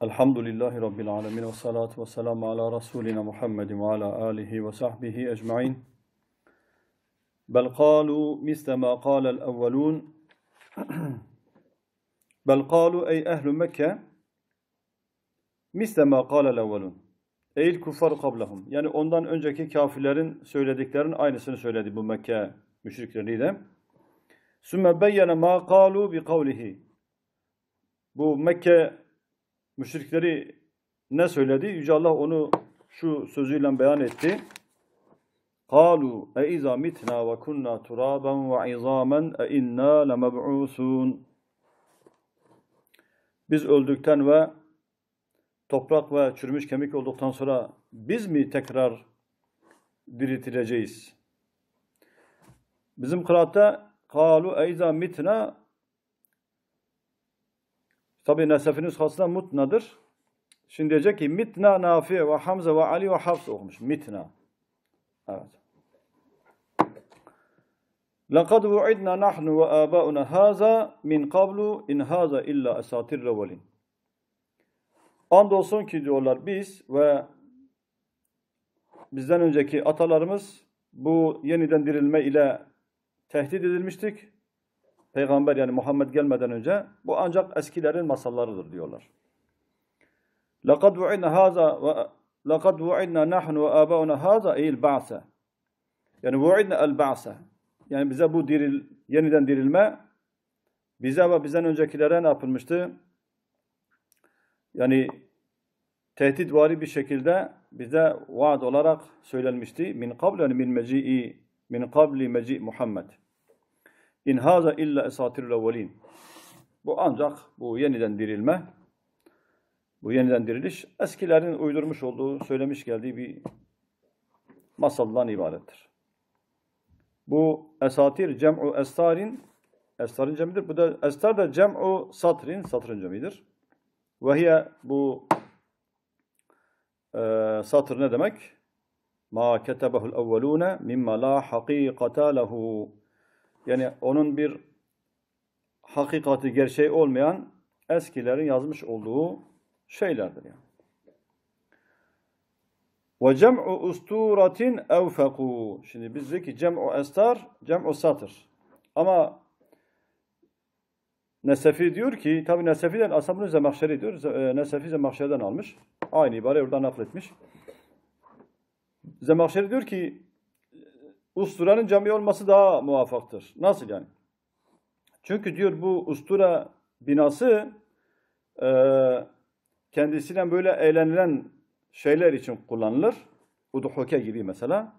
Elhamdülillahi Rabbil alemin ve salatu ve selamu ala Resulina Muhammedin ve ala alihi ve sahbihi ecmain. Bel kalu misle ma kalel evvelun. Bel kalu ey ehlü Mekke misle ma kalel evvelun. Eyl kuffar kablahum. Yani ondan önceki kafirlerin söylediklerinin aynısını söyledi bu Mekke müşrikleriyle. Sümme beyyene ma kalu bi kavlihi. Bu Mekke müşrikleri ne söyledi? Yüce Allah onu şu sözüyle beyan etti. قَالُوا اَاِذَا مِتْنَا وَكُنَّا تُرَابًا وَعِظَامًا اَاِنَّا لَمَبْعُوثُونَ Biz öldükten ve toprak ve çürümüş kemik olduktan sonra biz mi tekrar diriltileceğiz? Bizim kıraatta قَالُوا اَاِذَا مِتْنَا Tabi nesefiniz hasla mutnadır. Şimdi diyecek ki mitna Nafi ve Hamza ve Ali ve Hafs okumuş, Mitna. Evet. لَقَدْ وُعِدْنَا نَحْنُ وَآبَاؤُنَا هَذَا مِنْ قَبْلُ اِنْ هَذَا اِلَّا اَسَاتِرْ رَوَلِينَ Andolsun ki diyorlar biz ve bizden önceki atalarımız bu yeniden dirilme ile tehdit edilmiştik. Peygamber yani Muhammed gelmeden önce bu ancak eskilerin masallarıdır diyorlar. لَقَدْ وَعِنَّ هَذَا لَقَدْ وَعِنَّ نَحْنُ وَآبَاؤُنَا هَذَا اَيِ الْبَعْثَ Yani وَعِنَّ الْبَعْثَ Yani bize bu diril, yeniden dirilme bize ve bizden öncekilere ne yapılmıştı? Yani tehditvari bir şekilde bize vaat olarak söylenmişti. Min kablen min meci'i min kabli meci Muhammed. İn haza illa esatirul evvelin. Bu ancak bu yeniden dirilme, bu yeniden diriliş eskilerin uydurmuş olduğu, söylemiş geldiği bir masaldan ibarettir. Bu esatir cem'u estarin, estarın cemidir. Bu da estar da cem'u satrin, satırın cemidir. Ve hiye bu e, satır ne demek? Ma ketebehul evvelune mimma la hakikate lehu. Yani onun bir hakikati, gerçeği olmayan eskilerin yazmış olduğu şeylerdir yani. Ve cem'u usturatin evfeku. Şimdi bizdeki cem'u estar, cem'u satır. Ama Nesefi diyor ki, tabi Nesefi'den aslında bunu Zemahşeri diyor. E, Nesefi Zemahşeri'den almış. Aynı ibare oradan nakletmiş. Zemahşeri diyor ki, usturanın cami olması daha muvaffaktır. Nasıl yani? Çünkü diyor bu ustura binası e, kendisinden böyle eğlenilen şeyler için kullanılır. Uduhuke gibi mesela.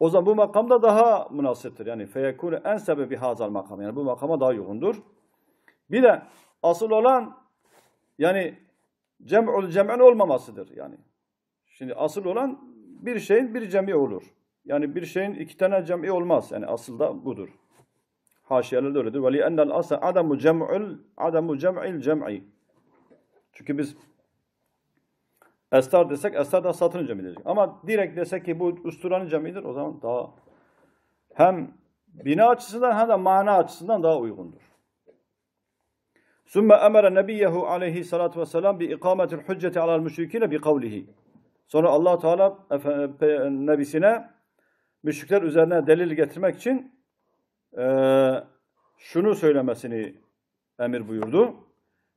O zaman bu makamda daha münasiptir. Yani feyekûne en sebebi hazal makam. Yani bu makama daha yoğundur. Bir de asıl olan yani cem'ul cem'en olmamasıdır. Yani şimdi asıl olan bir şeyin bir cemi olur. Yani bir şeyin iki tane cem'i olmaz. Yani asıl da budur. Haşiyelerde öyledir. Ve li'ennel asa adamu cem'ül adamu cem'il cem'i. Çünkü biz estar desek estar da satırın cem'idir. Ama direkt desek ki bu usturanın cem'idir o zaman daha hem bina açısından hem de mana açısından daha uygundur. Sümme emere nebiyyehu aleyhissalatu vesselam bi ikametil hücceti alel müşrikine bi kavlihi. Sonra Allah Teala Efe, pe, nebisine müşrikler üzerine delil getirmek için e, şunu söylemesini emir buyurdu.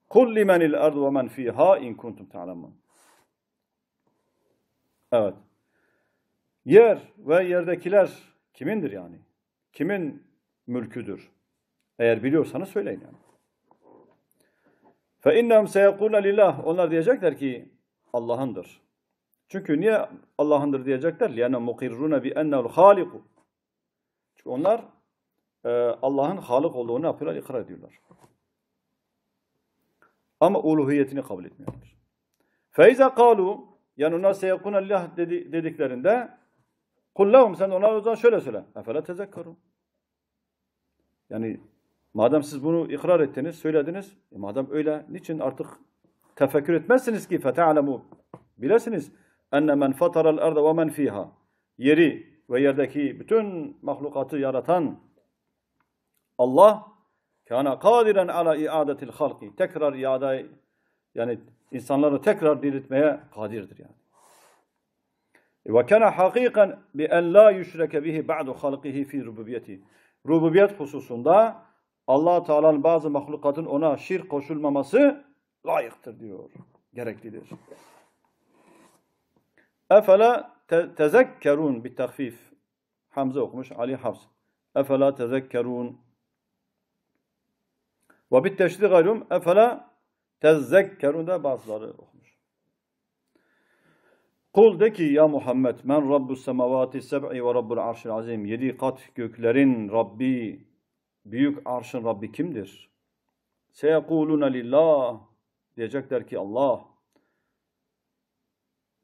Kul limenil ardu ve men fiha in kuntum ta'lemun. Evet. Yer ve yerdekiler kimindir yani? Kimin mülküdür? Eğer biliyorsanız söyleyin yani. Fe innehum seyekûne lillah. Onlar diyecekler ki Allah'ındır. Çünkü niye Allah'ındır diyecekler? Yani لِيَنَا مُقِرُّنَ بِاَنَّهُ haliku. Çünkü onlar e, Allah'ın Halık olduğunu yapıyorlar, ikrar ediyorlar. Ama uluhiyetini kabul etmiyorlar. فَاِذَا قَالُوا Yani onlar سَيَقُنَ اللّٰهِ dedi, dediklerinde قُلْ sen onlar o zaman şöyle söyle. اَفَلَا تَذَكَّرُوا Yani madem siz bunu ikrar ettiniz, söylediniz, e, madem öyle niçin artık tefekkür etmezsiniz ki فَتَعْلَمُوا Bilesiniz enne men fataral erde ve men fiha yeri ve yerdeki bütün mahlukatı yaratan Allah kana kadiren ala iadetil halki tekrar iade yani insanları tekrar diriltmeye kadirdir yani. Ve kana hakikan bi en la yüşreke bihi ba'du halkihi fi rububiyeti. Rububiyet hususunda Allah Teala'nın bazı mahlukatın ona şirk koşulmaması layıktır diyor. Gereklidir. Efela te tezekkerun bir takfif. Hamza okumuş Ali Hafs. Efela tezekkerun. Ve bit teşri gayrım. Efela tezekkerun da bazıları okumuş. Kul de ki ya Muhammed men Rabbus semavati seb'i ve Rabbul arşil azim. Yedi kat göklerin Rabbi, büyük arşın Rabbi kimdir? Seyekuluna lillah. Diyecekler ki Allah.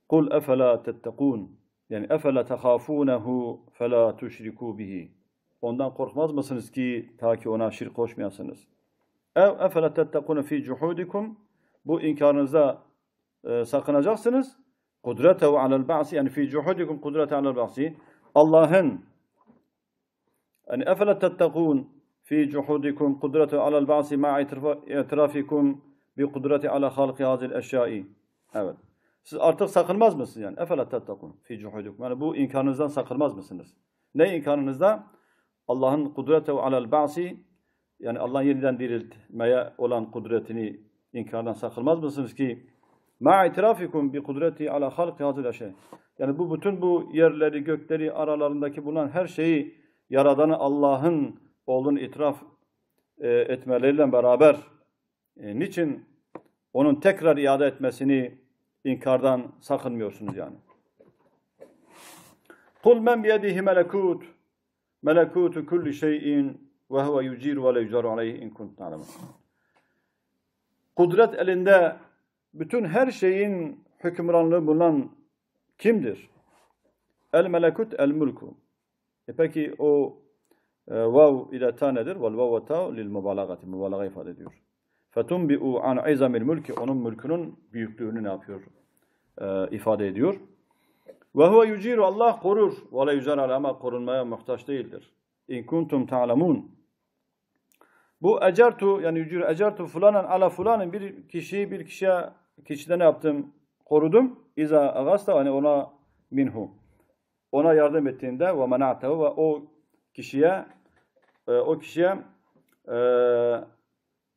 Kul efela tettekûn. Yani efela tehâfûnehu felâ tuşrikû bihi. Ondan korkmaz mısınız ki ta ki ona şirk koşmayasınız? Ev efela tettekûne fî cuhudikum. Bu inkarınıza e, sakınacaksınız. Kudretehu alel ba'si. Yani fî cuhudikum kudrete alel ba'si. Allah'ın yani efela tettekûn fi cuhudikum kudretu alel ba'si ma itirafikum bi kudreti ala halki hazil eşyai. Evet. Siz artık sakınmaz mısınız yani? Efela tettekun fi cuhudikum. Yani bu inkarınızdan sakınmaz mısınız? Ne inkarınızda? Allah'ın kudreti ve alel ba'si yani Allah'ın yeniden diriltmeye olan kudretini inkardan sakınmaz mısınız ki ma itirafikum bi kudreti ala halki hazır şey. Yani bu bütün bu yerleri, gökleri, aralarındaki bulunan her şeyi yaradanı Allah'ın olduğunu itiraf e, etmeleriyle beraber e, niçin onun tekrar iade etmesini inkardan sakınmıyorsunuz yani. Kul men biyedihi melekut melekutu kulli şeyin ve huve yucir ve le yucaru aleyhi in kuntum alemun. Kudret elinde bütün her şeyin hükümranlığı bulunan kimdir? El melekut el mulku. E peki o e, vav ile ta nedir? Vel vav ve ta lil mübalagati. Mübalaga ifade ediyor. فَتُنْبِعُوا an اِزَمِ mülki Onun mülkünün büyüklüğünü ne yapıyor? E, ifade ediyor. وَهُوَ يُجِيرُ Allah korur. وَلَا يُزَرَ ama korunmaya muhtaç değildir. İn kuntum تَعْلَمُونَ Bu ecertu yani yücür ecertu fulanen ala fulanın bir kişiyi bir kişiye kişiden yaptım korudum. İza agasta hani ona minhu. Ona yardım ettiğinde ve mena'tehu ve o kişiye e, o kişiye e,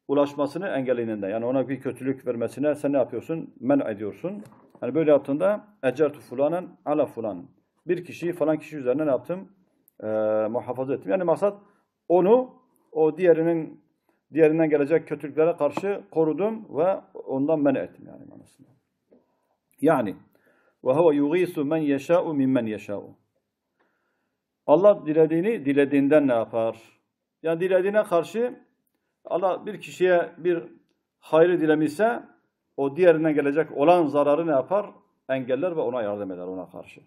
ulaşmasını engellediğinde yani ona bir kötülük vermesine sen ne yapıyorsun? Men ediyorsun. Yani böyle yaptığında ecertu fulanen ala fulan. Bir kişiyi falan kişi üzerine ne yaptım? E, muhafaza ettim. Yani maksat onu o diğerinin diğerinden gelecek kötülüklere karşı korudum ve ondan men ettim yani manasında. Yani ve huve yughisu men yeşâ'u mimmen yeşâ'u. Allah dilediğini dilediğinden ne yapar? Yani dilediğine karşı Allah bir kişiye bir hayrı dilemişse o diğerine gelecek olan zararı ne yapar? Engeller ve ona yardım eder ona karşı.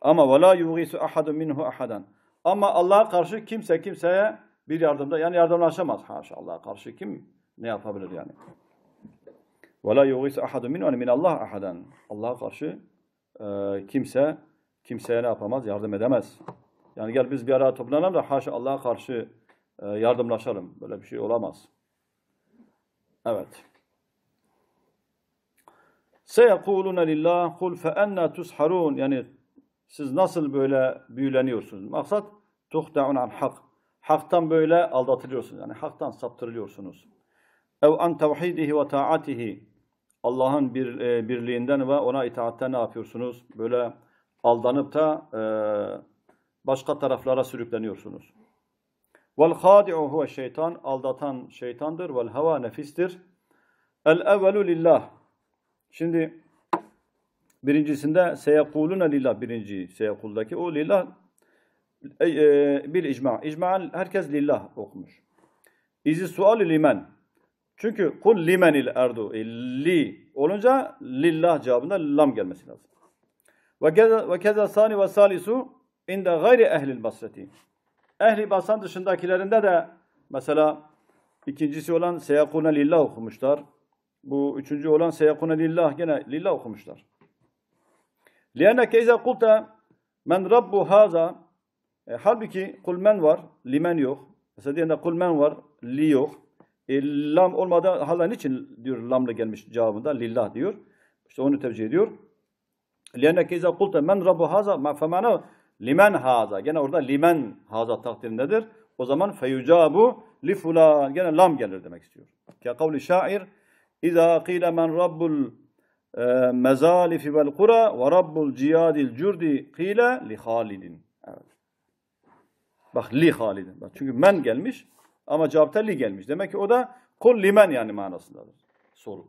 Ama ve la yughisu ahadun minhu ahadan. Ama Allah'a karşı kimse kimseye bir yardımda yani yardımlaşamaz. Haşa Allah'a karşı kim ne yapabilir yani? Ve la yughisu ahadun minhu min Allah ahadan. Allah'a karşı e, kimse kimseye ne yapamaz? Yardım edemez. Yani gel biz bir araya toplanalım da haşa Allah'a karşı ee, yardımlaşalım. Böyle bir şey olamaz. Evet. Seyekulune lillah kul fe enne tusharun. Yani siz nasıl böyle büyüleniyorsunuz? Maksat tuhtaun an hak. Hak'tan böyle aldatılıyorsunuz. Yani hak'tan saptırılıyorsunuz. Ev an tevhidihi ve taatihi. Allah'ın bir, e, birliğinden ve ona itaatten ne yapıyorsunuz? Böyle aldanıp da e, başka taraflara sürükleniyorsunuz. Vel hadi'u huve şeytan aldatan şeytandır. Vel Hava, nefistir. El evvelu lillah. Şimdi birincisinde seyekulune lillah birinci seyekuldaki o lillah e, e, bil icma. İcma'an herkes lillah okumuş. İzi sual limen. Çünkü kul limenil erdu. E, li olunca lillah cevabında lam gelmesi lazım. Ve keza sani ve salisu inde gayri ehlil basreti. Ehli Basan dışındakilerinde de mesela ikincisi olan Seyakune Lillah okumuşlar. Bu üçüncü olan Seyakune Lillah gene Lillah okumuşlar. لِيَنَكَ اِذَا قُلْتَ مَنْ رَبُّ هَذَا e, halbuki kul men var, limen yok. Mesela diyen de kul men var, li yok. E, lam olmadan hala niçin diyor lamla gelmiş cevabında lillah diyor. İşte onu tevcih ediyor. لِيَنَّكَ اِذَا قُلْتَ مَنْ رَبُّ هَذَا فَمَعْنَا Limen haza. Gene orada limen haza takdirindedir. O zaman feyucabu li fulan. Gene lam gelir demek istiyor. Ke kavli şair. İza qile men rabbul e, mezalifi vel kura ve rabbul ciyadil curdi qile li halidin. Evet. Bak li halidin. Bak, çünkü men gelmiş ama cevapta li gelmiş. Demek ki o da kul limen yani manasındadır. Soru.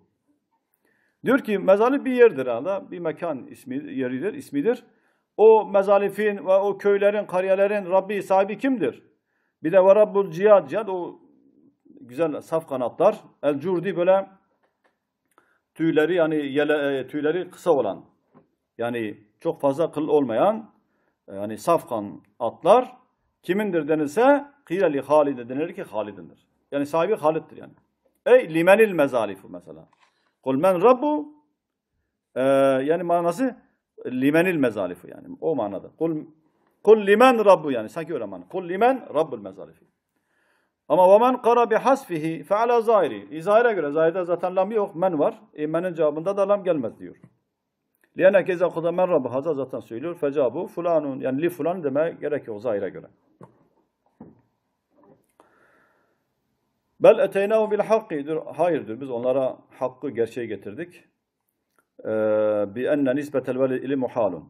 Diyor ki mezalip bir yerdir hala. Bir mekan ismi, yeridir, ismidir. O mezalifin ve o köylerin, kariyelerin Rabbi sahibi kimdir? Bir de ve Rabbul Cihad, Cihad o güzel saf kanatlar. El Curdi böyle tüyleri yani yele, e, tüyleri kısa olan yani çok fazla kıl olmayan e, yani safkan atlar kimindir denilse kıyla Halide denilir ki Halid'indir. Yani sahibi Halid'dir yani. Ey limenil mezalifu mesela. Kul men rabbu ee, yani manası limenil mezalifi yani o manada. Kul, kul limen rabbu yani sanki öyle manada. Kul limen rabbul mezalifi. Ama ve men kara bi hasfihi fe ala zahiri. Zahire göre zahirde zaten lam yok men var. E, menin cevabında da lam gelmez diyor. Liyene keza kuda men rabbu haza zaten söylüyor. Fecabu fulanun yani li fulan demeye gerek yok zahire göre. Bel eteynahu bil hakkı. Hayır Biz onlara hakkı, gerçeği getirdik. Ee, bi enne nisbetel veli ili muhalun.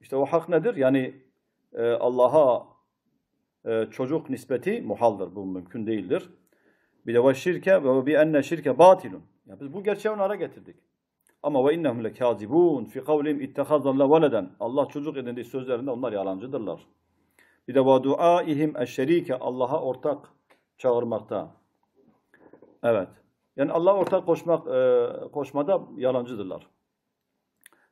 İşte o hak nedir? Yani e, Allah'a e, çocuk nispeti muhaldır. Bu mümkün değildir. Bir de ve şirke ve bi enne şirke batilun. yani biz bu gerçeği onlara getirdik. Ama ve innehum lekazibun fi kavlim ittehazalla veleden. Allah çocuk edindiği sözlerinde onlar yalancıdırlar. Bir de ve duaihim eşşerike Allah'a ortak çağırmakta. Evet. Yani Allah ortak koşmak e, koşmada yalancıdırlar.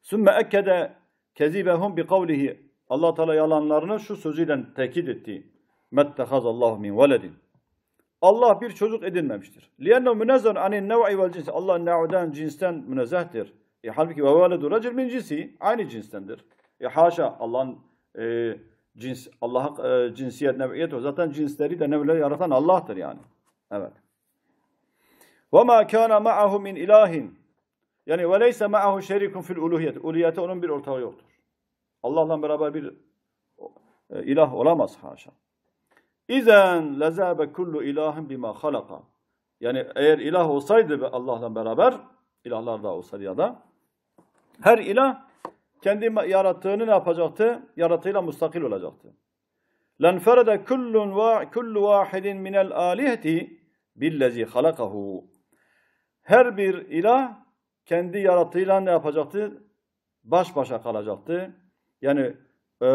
Sümme ekkede kezibehum bi kavlihi. Allah Teala yalanlarını şu sözüyle tekit etti. Mettehazallahu min veledin. Allah bir çocuk edinmemiştir. Liyennehu münezzehun anin nev'i vel cins. Allah nev'den cinsten münezzehtir. E, halbuki ve veledu racil min cinsi. Aynı cinstendir. E, haşa Allah'ın e, cins, Allah e, cinsiyet, nev'iyet zaten cinsleri de nev'leri yaratan Allah'tır yani. Evet. وَمَا kana مَعَهُ مِنْ ilahin. Yani veleyse ma'ahu şerikun fil uluhiyet. Uluhiyete onun bir ortağı yoktur. Allah'la beraber bir e, ilah olamaz haşa. İzen lezabe kullu ilahin bima halaka. Yani eğer ilah olsaydı ve Allah'la beraber ilahlar da olsaydı ya da her ilah kendi yarattığını ne yapacaktı? Yaratığıyla müstakil olacaktı. Lan ferede kullun ve kullu vahidin minel alihati billezi halakahu. Her bir ilah kendi yarattığıyla ne yapacaktı? Baş başa kalacaktı. Yani e,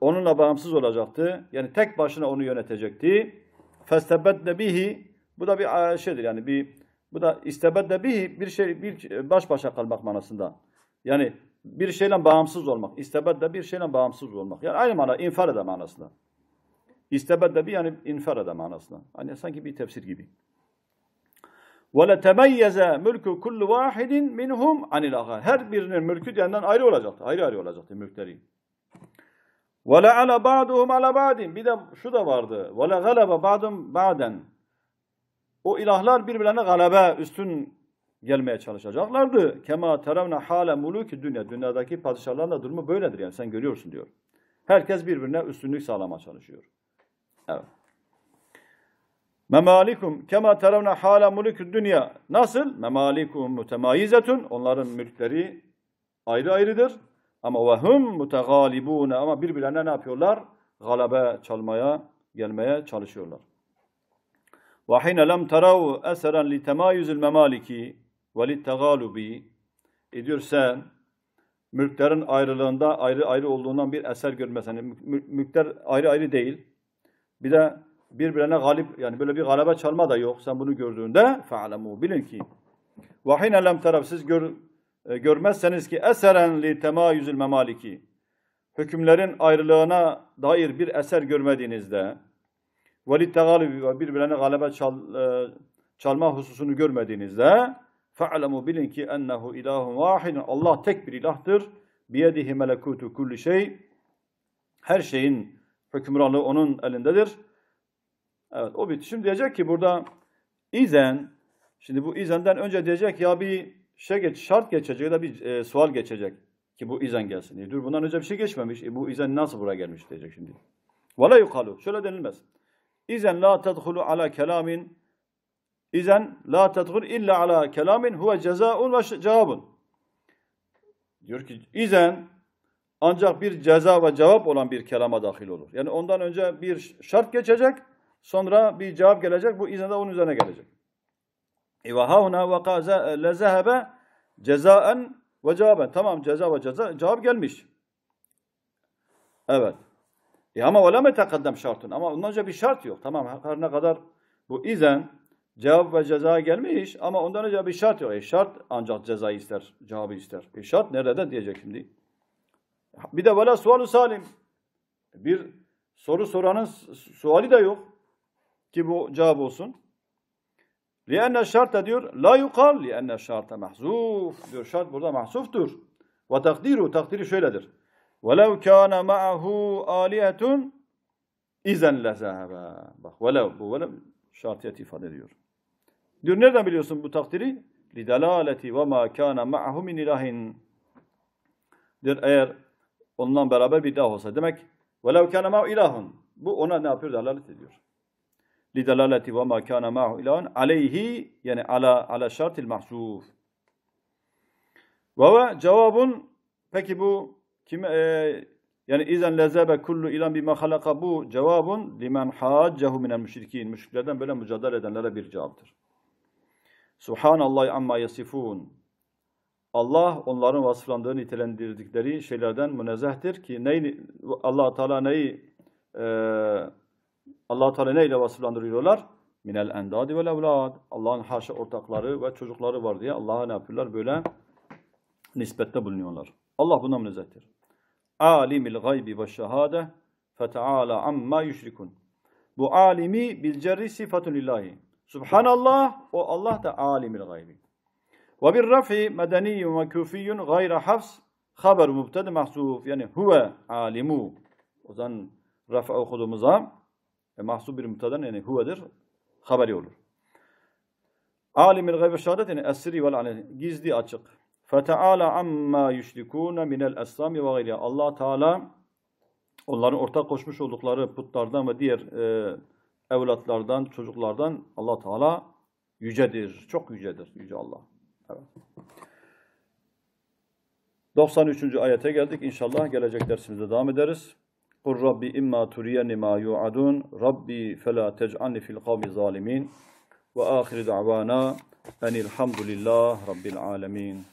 onunla bağımsız olacaktı. Yani tek başına onu yönetecekti. Festebedle bihi bu da bir e, şeydir yani bir bu da istebedle bihi bir şey bir baş başa kalmak manasında. Yani bir şeyle bağımsız olmak. İstebedle bir şeyle bağımsız olmak. Yani aynı mana infar ede manasında. İstebedle bir yani infar manasında. Hani sanki bir tefsir gibi. وَلَا تَمَيَّزَ مُلْكُ كُلُّ وَاحِدٍ مِنْهُمْ عَنِ الْآخَرِ Her birinin mülkü diğerinden ayrı olacaktı. Ayrı ayrı olacaktı mülkleri. وَلَعَلَ بَعْدُهُمْ عَلَى بَعْدٍ Bir de şu da vardı. وَلَا غَلَبَ بَعْدٌ بَعْدًا O ilahlar birbirlerine galebe, üstün gelmeye çalışacaklardı. Kema terevne hale muluki dünya. Dünyadaki padişahlarla durumu böyledir yani sen görüyorsun diyor. Herkes birbirine üstünlük sağlamaya çalışıyor. Evet. Memalikum kema teravne hala mulukü dünya. Nasıl? Memalikum mutemayizetun. Onların mülkleri ayrı ayrıdır. Ama ve hum mutegalibune. Ama birbirlerine ne yapıyorlar? Galabe çalmaya, gelmeye çalışıyorlar. Ve hine lem terav eseren li temayyüzül memaliki ve li tegalubi. E mülklerin ayrılığında ayrı ayrı olduğundan bir eser görmesen. Yani mülkler ayrı ayrı değil. Bir de birbirine galip yani böyle bir galebe çalma da yok. Sen bunu gördüğünde fe'lemu bilin ki ve hine lem taraf siz gör, e, görmezseniz ki eseren li temayüzül memaliki hükümlerin ayrılığına dair bir eser görmediğinizde ve li ve birbirine galebe çal, e, çalma hususunu görmediğinizde fe'lemu bilin ki ennehu ilahun vahidun Allah tek bir ilahtır. Biyedihi melekutu kulli şey her şeyin hükümranlığı onun elindedir Evet o bitti. Şimdi diyecek ki burada izen şimdi bu izenden önce diyecek ya bir şey geç, şart geçecek ya da bir e, sual geçecek ki bu izen gelsin. E, dur bundan önce bir şey geçmemiş. E, bu izen nasıl buraya gelmiş diyecek şimdi. Vela yukalu. Şöyle denilmez. İzen la tedhulu ala kelamin İzen la tedhul illa ala kelamin huve cezaun ve cevabun. Diyor ki izen ancak bir ceza ve cevap olan bir kelama dahil olur. Yani ondan önce bir şart geçecek Sonra bir cevap gelecek. Bu izne de onun üzerine gelecek. İvahauna ve kaza lezehebe cezaen ve cevaben. Tamam ceza ve ceza cevap gelmiş. Evet. E ama veleme tekaddem şartın? Ama ondan önce bir şart yok. Tamam her ne kadar bu izen cevap ve ceza gelmiş ama ondan önce bir şart yok. E şart ancak ceza ister, cevabı ister. E şart nerede diyecek şimdi. Bir de vela sualu salim. Bir soru soranın suali da yok. Ki bu cevap olsun. Lianne şarta diyor. La yukal lianne şarta mahzuf. Diyor şart burada mahzuftur. Ve takdiru takdiri şöyledir. وَلَوْ كَانَ مَعَهُ آلِيَةٌ اِذَنْ لَذَهَبَا Bak velev bu velev şartiyet ifade ediyor. Diyor nereden biliyorsun bu takdiri? Li لِدَلَالَةِ وَمَا كَانَ مَعَهُ مِنْ ilahin. Diyor eğer onunla beraber bir daha olsa. Demek وَلَوْ كَانَ مَعَهُ ilahun. Bu ona ne yapıyor? Dalalet ediyor lidalaleti ve ma kana ma'hu ilahun aleyhi yani ala ala şartil mahzuf. Ve ve peki bu kim e, yani izen lezebe kullu ilan bima halaka bu cevabun limen haccehu minel müşrikin. Müşriklerden böyle mücadele edenlere bir cevaptır. Subhanallah amma yasifun. Allah onların vasıflandığını nitelendirdikleri şeylerden münezzehtir ki neyi, allah Teala neyi e, Allah Teala neyle vasıflandırıyorlar? Minel endadi vel evlad. Allah'ın haşa ortakları ve çocukları var diye Allah'a ne yapıyorlar? Böyle nispette bulunuyorlar. Allah bundan münezzehtir. Alimil gaybi ve şehade feteala amma yüşrikun. Bu alimi bilcerri sifatun lillahi. Subhanallah o Allah da alimil gaybi. Ve bir rafi medeniyyun ve küfiyyun gayre hafs haber mübtedi mahzuf. Yani huve alimu. O zaman rafa okuduğumuzda e, mahsub bir müpteden yani huvedir haberi olur. Alimil gaybe şehadet yani esri vel aleni gizli açık. Feteala amma yüşrikûne minel eslami ve gayriha. Allah Teala onların ortak koşmuş oldukları putlardan ve diğer e, evlatlardan, çocuklardan Allah Teala yücedir. Çok yücedir yüce Allah. Evet. 93. ayete geldik. İnşallah gelecek dersimizde devam ederiz. Kul Rabbi imma turiyeni ma yu'adun. Rabbi fela tec'alni fil kavmi zalimin. Ve ahir da'vana enilhamdülillah Rabbil alemin.